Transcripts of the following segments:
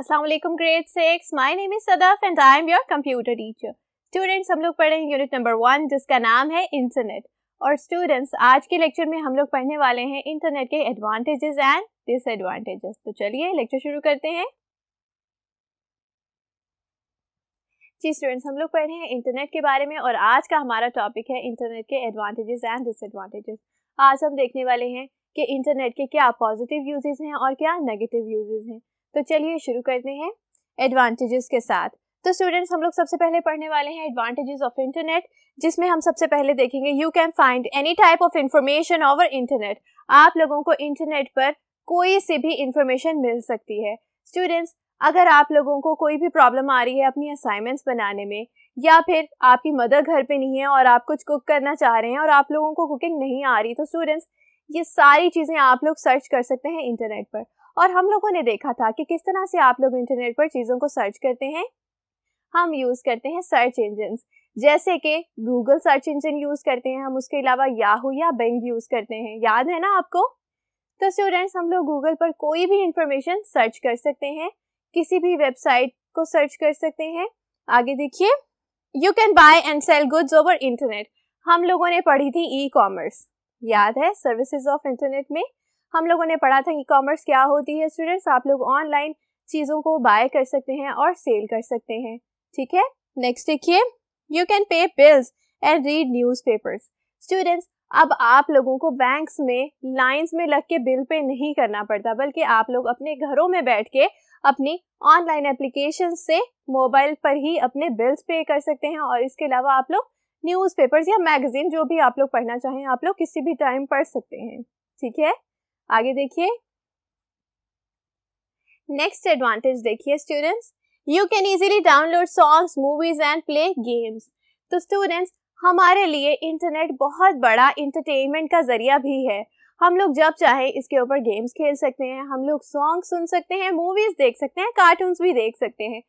अस्सलाम वालेकुम grade six my name is Sadaf and I am your computer teacher students हम लोग पढ़ रहे हैं यूनिट नंबर वन जिसका नाम है इंटरनेट और स्टूडेंट्स आज के लेक्चर में हम लोग पढ़ने वाले हैं इंटरनेट के एडवांटेजेस एंड डिसएडवांटेजेस तो चलिए लेक्चर शुरू करते हैं जी स्टूडेंट्स हम लोग पढ़ रहे हैं इंटरनेट के बारे में और आज का हमारा टॉपिक है इंटरनेट के एडवांटेजेस एंड डिसएडवांटेजेस आज हम देखने वाले हैं कि इंटरनेट के क्या पॉजिटिव यूजेस हैं और क्या नेगेटिव यूजेस हैं तो चलिए शुरू करते हैं एडवांटेजेस के साथ तो स्टूडेंट्स हम लोग सबसे पहले पढ़ने वाले हैं एडवांटेजेस ऑफ इंटरनेट जिसमें हम सबसे पहले देखेंगे you can find any type of information over internet आप लोगों को इंटरनेट पर कोई से भी इंफॉर्मेशन मिल सकती है स्टूडेंट्स अगर आप लोगों को कोई भी प्रॉब्लम आ रही है अपनी असाइनमेंट्स बनाने में या फिर आपकी मदर घर पे नहीं है और आप कुछ कुक करना चाह रहे हैं और आप लोगों को कुकिंग नहीं आ रही तो स्टूडेंट्स ये सारी चीज़ें आप लोग सर्च कर सकते हैं इंटरनेट पर और हम लोगों ने देखा था कि किस तरह से आप लोग इंटरनेट पर चीज़ों को सर्च करते हैं हम यूज़ करते हैं सर्च इंजिन जैसे कि गूगल सर्च इंजन यूज़ करते हैं हम उसके अलावा याहू या बैंक यूज़ करते हैं याद है ना आपको तो स्टूडेंट्स हम लोग गूगल पर कोई भी इंफॉर्मेशन सर्च कर सकते हैं किसी भी वेबसाइट को सर्च कर सकते हैं आगे देखिए you can buy and sell goods over internet हम लोगों ने पढ़ी थी ई e कॉमर्स याद है सर्विसेज ऑफ इंटरनेट में हम लोगों ने पढ़ा था ई कॉमर्स क्या होती है स्टूडेंट्स आप लोग ऑनलाइन चीज़ों को बाय कर सकते हैं और सेल कर सकते हैं ठीक है नेक्स्ट देखिए you can pay bills and read newspapers students अब आप लोगों को बैंक्स में लाइंस में लग के बिल पे नहीं करना पड़ता बल्कि आप लोग अपने घरों में बैठ के अपनी ऑनलाइन एप्लीकेशन से मोबाइल पर ही अपने बिल्स पे कर सकते हैं और इसके अलावा आप लोग न्यूज़पेपर्स या मैगजीन जो भी आप लोग पढ़ना चाहें आप लोग किसी भी टाइम पढ़ सकते हैं ठीक है आगे देखिए नेक्स्ट एडवांटेज देखिए students you can easily download songs movies and play games तो स्टूडेंट्स हमारे लिए इंटरनेट बहुत बड़ा इंटरटेनमेंट का जरिया भी है हम लोग जब चाहे इसके ऊपर गेम्स खेल सकते हैं हम लोग सॉन्ग सुन सकते हैं मूवीज देख सकते हैं कार्टून भी देख सकते हैं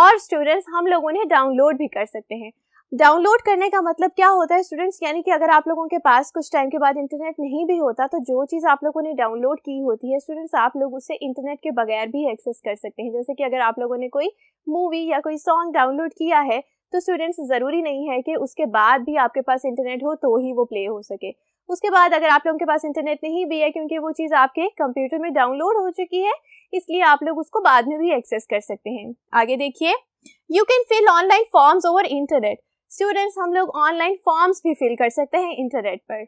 और स्टूडेंट्स हम लोग उन्हें डाउनलोड भी कर सकते हैं डाउनलोड करने का मतलब क्या होता है स्टूडेंट्स यानी कि अगर आप लोगों के पास कुछ टाइम के बाद इंटरनेट नहीं भी होता तो जो चीज़ आप लोगों ने डाउनलोड की होती है स्टूडेंट्स आप लोग उसे इंटरनेट के बगैर भी एक्सेस कर सकते हैं जैसे कि अगर आप लोगों ने कोई मूवी या कोई सॉन्ग डाउनलोड किया है तो स्टूडेंट्स ज़रूरी नहीं है कि उसके बाद भी आपके पास इंटरनेट हो तो ही वो प्ले हो सके उसके बाद अगर आप लोगों के पास इंटरनेट नहीं भी है क्योंकि वो चीज़ आपके कंप्यूटर में डाउनलोड हो चुकी है इसलिए आप लोग उसको बाद में भी एक्सेस कर सकते हैं आगे देखिए you can fill online forms over internet students हम लोग ऑनलाइन फॉर्म्स भी फिल कर सकते हैं इंटरनेट पर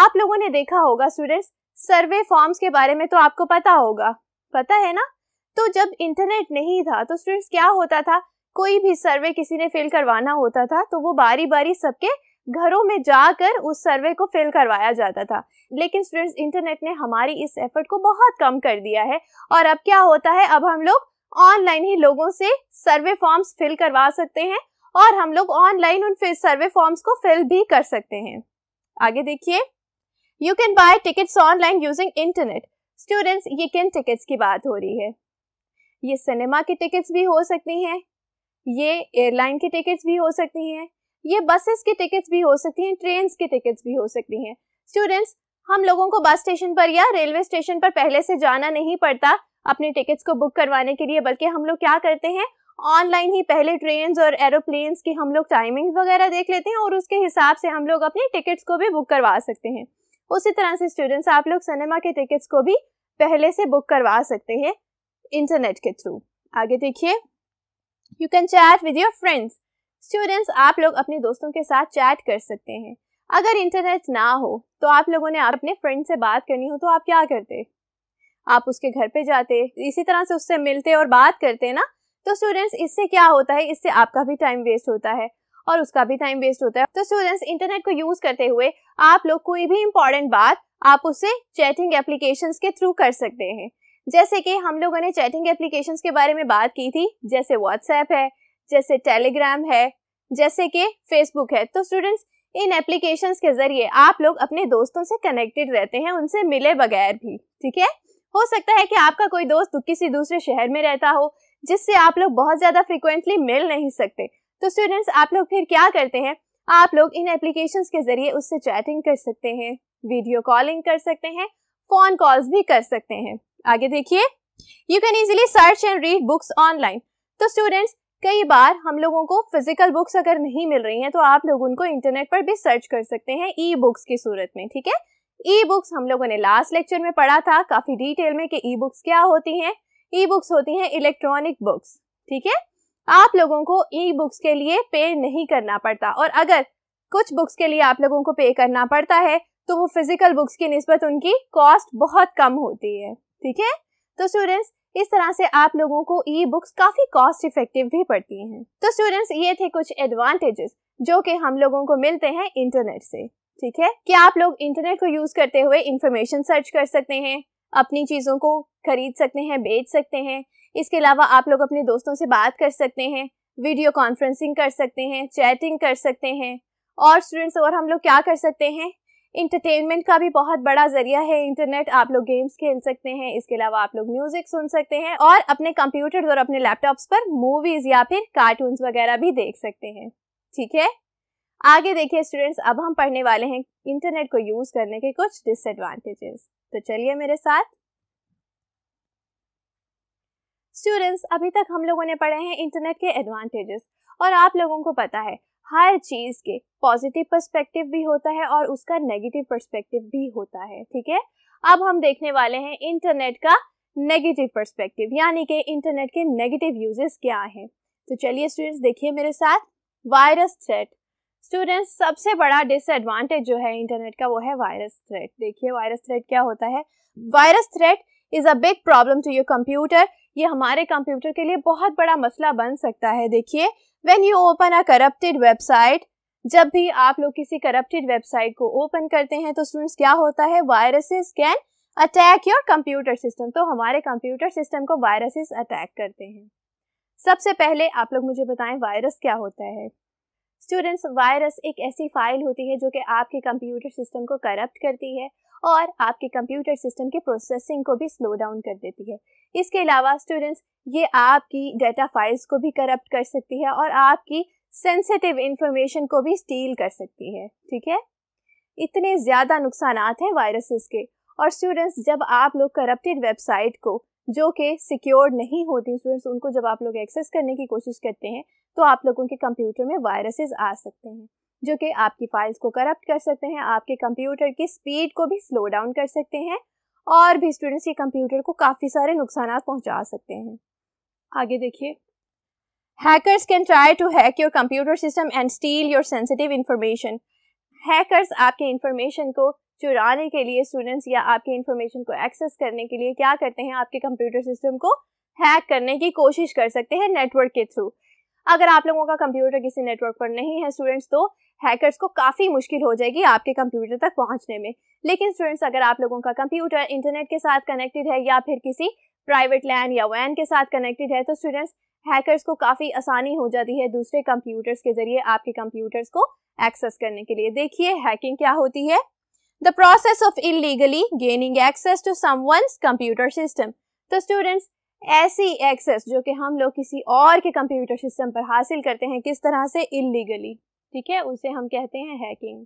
आप लोगों ने देखा होगा स्टूडेंट्स सर्वे फॉर्म्स के बारे में तो आपको पता होगा पता है ना तो जब इंटरनेट नहीं था तो स्टूडेंट्स क्या होता था कोई भी सर्वे किसी ने फिल करवाना होता था तो वो बारी बारी सबके घरों में जाकर उस सर्वे को फिल करवाया जाता था लेकिन स्टूडेंट्स इंटरनेट ने हमारी इस एफर्ट को बहुत कम कर दिया है और अब क्या होता है अब हम लोग ऑनलाइन ही लोगों से सर्वे फॉर्म्स फिल करवा सकते हैं और हम लोग ऑनलाइन उन सर्वे फॉर्म्स को फिल भी कर सकते हैं आगे देखिए you can buy tickets online using internet students ये किन टिकट्स की बात हो रही है ये सिनेमा की टिकट्स भी हो सकती हैं ये एयरलाइन की टिकट्स भी हो सकती हैं ये बसेस की टिकट्स भी हो सकती हैं ट्रेन की टिकट्स भी हो सकती हैं स्टूडेंट्स हम लोगों को बस स्टेशन पर या रेलवे स्टेशन पर पहले से जाना नहीं पड़ता अपने टिकट्स को बुक करवाने के लिए बल्कि हम लोग क्या करते हैं ऑनलाइन ही पहले ट्रेन और एरोप्लेन की हम लोग टाइमिंग वगैरह देख लेते हैं और उसके हिसाब से हम लोग अपने टिकट्स को भी बुक करवा सकते हैं उसी तरह से स्टूडेंट्स आप लोग सिनेमा के टिकट्स को भी पहले से बुक करवा सकते हैं इंटरनेट के थ्रू आगे देखिए you can chat with your friends students आप लोग अपने दोस्तों के साथ चैट कर सकते हैं अगर इंटरनेट ना हो तो आप लोगों ने अपने फ्रेंड से बात करनी हो तो आप क्या करते आप उसके घर पे जाते इसी तरह से उससे मिलते और बात करते ना तो स्टूडेंट्स इससे क्या होता है इससे आपका भी टाइम वेस्ट होता है और उसका भी टाइम वेस्ट होता है तो स्टूडेंट्स इंटरनेट को यूज करते हुए आप लोग कोई भी इम्पोर्टेंट बात आप उसे चैटिंग एप्लीकेशन के थ्रू कर सकते हैं जैसे कि हम लोगों ने चैटिंग एप्लीकेशन के बारे में बात की थी जैसे व्हाट्सएप है जैसे टेलीग्राम है जैसे कि फेसबुक है तो स्टूडेंट्स इन एप्लीकेशन के जरिए आप लोग अपने दोस्तों से कनेक्टेड रहते हैं उनसे मिले बगैर भी ठीक है हो सकता है कि आपका कोई दोस्त किसी दूसरे शहर में रहता हो जिससे आप लोग बहुत ज़्यादा फ्रिक्वेंटली मिल नहीं सकते तो स्टूडेंट्स आप लोग फिर क्या करते हैं आप लोग इन एप्लीकेशन के जरिए उससे चैटिंग कर सकते हैं वीडियो कॉलिंग कर सकते हैं फोन कॉल्स भी कर सकते हैं आगे देखिए you can easily search and read books online तो स्टूडेंट्स कई बार हम लोगों को फिजिकल बुक्स अगर नहीं मिल रही हैं तो आप लोग उनको इंटरनेट पर भी सर्च कर सकते हैं ई बुक्स की सूरत में ठीक है ई बुक्स हम लोगों ने लास्ट लेक्चर में पढ़ा था काफी डिटेल में कि ई बुक्स क्या होती हैं ई बुक्स होती हैं इलेक्ट्रॉनिक बुक्स ठीक है आप लोगों को ई बुक्स के लिए पे नहीं करना पड़ता और अगर कुछ बुक्स के लिए आप लोगों को पे करना पड़ता है तो वो फिजिकल बुक्स की नस्बत उनकी कॉस्ट बहुत कम होती है ठीक है तो स्टूडेंट्स इस तरह से आप लोगों को ई बुक्स काफी कॉस्ट इफेक्टिव भी पड़ती हैं तो स्टूडेंट्स ये थे कुछ एडवांटेजेस जो कि हम लोगों को मिलते हैं इंटरनेट से ठीक है कि आप लोग इंटरनेट को यूज करते हुए इंफॉर्मेशन सर्च कर सकते हैं अपनी चीज़ों को खरीद सकते हैं बेच सकते हैं इसके अलावा आप लोग अपने दोस्तों से बात कर सकते हैं वीडियो कॉन्फ्रेंसिंग कर सकते हैं चैटिंग कर सकते हैं और स्टूडेंट्स और हम लोग क्या कर सकते हैं इंटरटेनमेंट का भी बहुत बड़ा जरिया है इंटरनेट आप लोग गेम्स खेल सकते हैं इसके अलावा आप लोग म्यूजिक सुन सकते हैं और अपने कंप्यूटर और अपने लैपटॉप्स पर मूवीज या फिर कार्टून्स वगैरह भी देख सकते हैं ठीक है आगे देखिए स्टूडेंट्स अब हम पढ़ने वाले हैं इंटरनेट को यूज करने के कुछ डिसएडवांटेजेस तो चलिए मेरे साथ स्टूडेंट्स अभी तक हम लोगों ने पढ़े हैं इंटरनेट के एडवांटेजेस और आप लोगों को पता है हर चीज़ के पॉजिटिव पर्सपेक्टिव भी होता है और उसका नेगेटिव पर्सपेक्टिव भी होता है ठीक है अब हम देखने वाले हैं इंटरनेट का नेगेटिव पर्सपेक्टिव यानी कि इंटरनेट के नेगेटिव यूजेस क्या हैं तो चलिए स्टूडेंट्स देखिए मेरे साथ वायरस थ्रेट स्टूडेंट्स सबसे बड़ा डिसएडवांटेज जो है इंटरनेट का वो है वायरस थ्रेट देखिए वायरस थ्रेट क्या होता है virus threat is a big problem to your computer ये हमारे कंप्यूटर के लिए बहुत बड़ा मसला बन सकता है देखिए when you open a corrupted website जब भी आप लोग किसी करप्टेड वेबसाइट को ओपन करते हैं तो स्टूडेंट्स क्या होता है viruses can attack your computer system तो हमारे कंप्यूटर सिस्टम को वायरसेस अटैक करते हैं सबसे पहले आप लोग मुझे बताएं वायरस क्या होता है स्टूडेंट्स वायरस एक ऐसी फाइल होती है जो कि आपके कंप्यूटर सिस्टम को करप्ट करती है और आपके कंप्यूटर सिस्टम के प्रोसेसिंग को भी स्लो डाउन कर देती है इसके अलावा स्टूडेंट्स ये आपकी डेटा फाइल्स को भी करप्ट कर सकती है और आपकी सेंसिटिव इंफॉर्मेशन को भी स्टील कर सकती है ठीक है इतने ज़्यादा नुकसान हैं वायरसेस के और स्टूडेंट्स जब आप लोग करप्टेड वेबसाइट को जो कि सिक्योर्ड नहीं होती स्टूडेंट्स उनको जब आप लोग एक्सेस करने की कोशिश करते हैं तो आप लोगों के कंप्यूटर में वायरसेस आ सकते हैं जो कि आपकी फाइल्स को करप्ट कर सकते हैं आपके कंप्यूटर की स्पीड को भी स्लो डाउन कर सकते हैं और भी स्टूडेंट्स ये कंप्यूटर को काफ़ी सारे नुकसान पहुंचा सकते हैं आगे देखिए hackers can try to hack your computer system and steal your sensitive information hackers आपके इंफॉर्मेशन को चुराने के लिए स्टूडेंट्स या आपके इंफॉर्मेशन को एक्सेस करने के लिए क्या करते हैं आपके कंप्यूटर सिस्टम को हैक करने की कोशिश कर सकते हैं नेटवर्क के थ्रू अगर आप लोगों का कंप्यूटर किसी नेटवर्क पर नहीं है स्टूडेंट्स तो हैकर्स को काफ़ी मुश्किल हो जाएगी आपके कंप्यूटर तक पहुंचने में लेकिन स्टूडेंट्स अगर आप लोगों का कंप्यूटर इंटरनेट के साथ कनेक्टेड है या फिर किसी प्राइवेट लैन या वैन के साथ कनेक्टेड है तो स्टूडेंट्स हैकर्स को काफ़ी आसानी हो जाती है दूसरे कंप्यूटर्स के जरिए आपके कंप्यूटर्स को एक्सेस करने के लिए देखिए हैकिंग क्या होती है the process of illegally gaining access to computer computer system तो स्टूडेंट्स ऐसी एक्सेस जो कि हम लोग किसी और के कंप्यूटर सिस्टम पर हासिल करते हैं किस तरह से इलीगली ठीक है उसे हम कहते हैं हैकिंग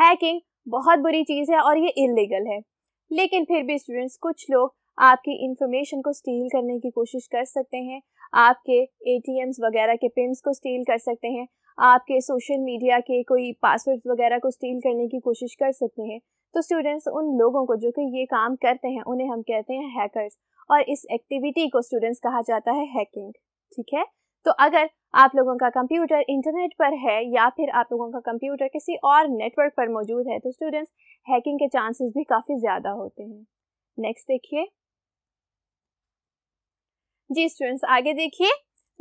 हैकिंग बहुत बुरी चीज़ है और ये इलीगल है लेकिन फिर भी स्टूडेंट्स कुछ लोग आपकी इन्फॉर्मेशन को स्टील करने की कोशिश कर सकते हैं आपके ए वगैरह के पिन्स को स्टील कर सकते हैं आपके सोशल मीडिया के कोई पासवर्ड्स वगैरह को स्टील करने की कोशिश कर सकते हैं तो स्टूडेंट्स उन लोगों को जो कि ये काम करते हैं उन्हें हम कहते हैं हैकर्स और इस एक्टिविटी को स्टूडेंट्स कहा जाता है हैकिंग ठीक है तो अगर आप लोगों का कंप्यूटर इंटरनेट पर है या फिर आप लोगों का कंप्यूटर किसी और नेटवर्क पर मौजूद है तो स्टूडेंट्स हैकिंग के चांसेस भी काफ़ी ज़्यादा होते हैं नेक्स्ट देखिए जी स्टूडेंट्स आगे देखिए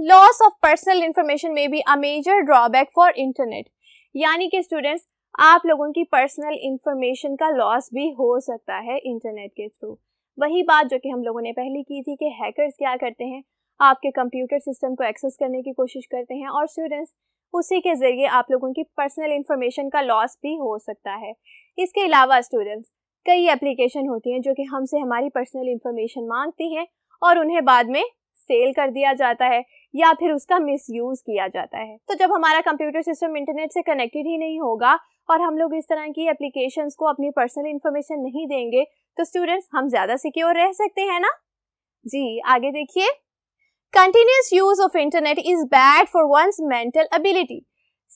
लॉस ऑफ पर्सनल इंफॉर्मेशन में भी a major drawback for internet यानी कि स्टूडेंट्स आप लोगों की पर्सनल इंफॉर्मेशन का लॉस भी हो सकता है इंटरनेट के थ्रू वही बात जो कि हम लोगों ने पहले की थी कि हैकर्स क्या करते हैं आपके कंप्यूटर सिस्टम को एक्सेस करने की कोशिश करते हैं और स्टूडेंट्स उसी के ज़रिए आप लोगों की पर्सनल इन्फॉर्मेशन का लॉस भी हो सकता है इसके अलावा स्टूडेंट्स कई एप्लीकेशन होती हैं जो कि हमसे हमारी पर्सनल इन्फॉर्मेशन मांगती हैं और उन्हें बाद में सेल कर दिया जाता है या फिर उसका मिसयूज किया जाता है तो जब हमारा कंप्यूटर सिस्टम इंटरनेट से कनेक्टेड ही नहीं होगा और हम लोग इस तरह की एप्लीकेशन को अपनी पर्सनल इन्फॉर्मेशन नहीं देंगे तो स्टूडेंट्स हम ज़्यादा सिक्योर रह सकते हैं ना जी आगे देखिए continuous use of internet is bad for one's mental ability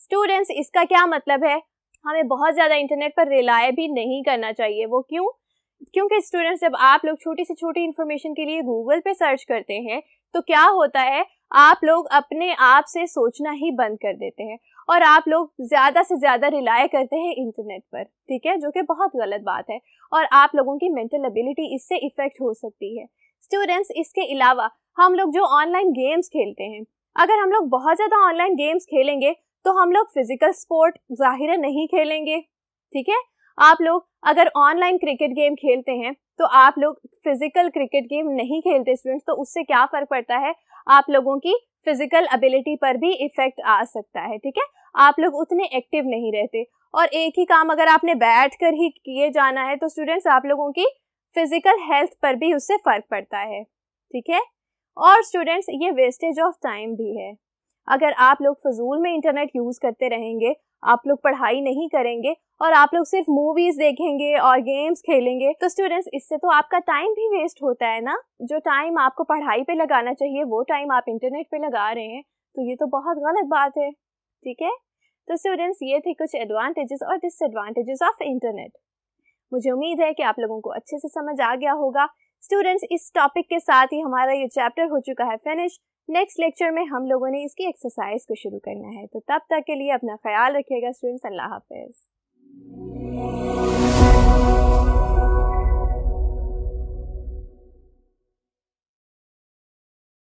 students इसका क्या मतलब है हमें बहुत ज़्यादा इंटरनेट पर रिलाय भी नहीं करना चाहिए वो क्यों क्योंकि स्टूडेंट्स जब आप लोग छोटी से छोटी इन्फॉर्मेशन के लिए गूगल पे सर्च करते हैं तो क्या होता है आप लोग अपने आप से सोचना ही बंद कर देते हैं और आप लोग ज़्यादा से ज़्यादा रिलाय करते हैं इंटरनेट पर ठीक है जो कि बहुत गलत बात है और आप लोगों की मेंटल एबिलिटी इससे इफ़ेक्ट हो सकती है स्टूडेंट्स इसके अलावा हम लोग जो ऑनलाइन गेम्स खेलते हैं अगर हम लोग बहुत ज़्यादा ऑनलाइन गेम्स खेलेंगे तो हम लोग फिजिकल स्पोर्ट ज़ाहिर नहीं खेलेंगे ठीक है आप लोग अगर ऑनलाइन क्रिकेट गेम खेलते हैं तो आप लोग फिजिकल क्रिकेट गेम नहीं खेलते स्टूडेंट्स तो उससे क्या फर्क पड़ता है आप लोगों की फिजिकल एबिलिटी पर भी इफेक्ट आ सकता है ठीक है आप लोग उतने एक्टिव नहीं रहते और एक ही काम अगर आपने बैठ कर ही किए जाना है तो स्टूडेंट्स आप लोगों की फिजिकल हेल्थ पर भी उससे फर्क पड़ता है ठीक है और स्टूडेंट्स ये वेस्टेज ऑफ टाइम भी है अगर आप लोग फजूल में इंटरनेट यूज़ करते रहेंगे आप लोग पढ़ाई नहीं करेंगे और आप लोग सिर्फ मूवीज देखेंगे और गेम्स खेलेंगे तो स्टूडेंट्स इससे तो आपका टाइम भी वेस्ट होता है ना जो टाइम आपको पढ़ाई पे लगाना चाहिए वो टाइम आप इंटरनेट पे लगा रहे हैं तो ये तो बहुत गलत बात है ठीक है तो स्टूडेंट्स ये थे कुछ एडवांटेजेस और डिसएडवांटेजेस ऑफ इंटरनेट मुझे उम्मीद है कि आप लोगों को अच्छे से समझ आ गया होगा स्टूडेंट्स इस टॉपिक के साथ ही हमारा ये चैप्टर हो चुका है फिनिश नेक्स्ट लेक्चर में हम लोगों ने इसकी एक्सरसाइज को शुरू करना है तो तब तक के लिए अपना ख्याल रखिएगा स्टूडेंट्स अल्लाह हाफिज़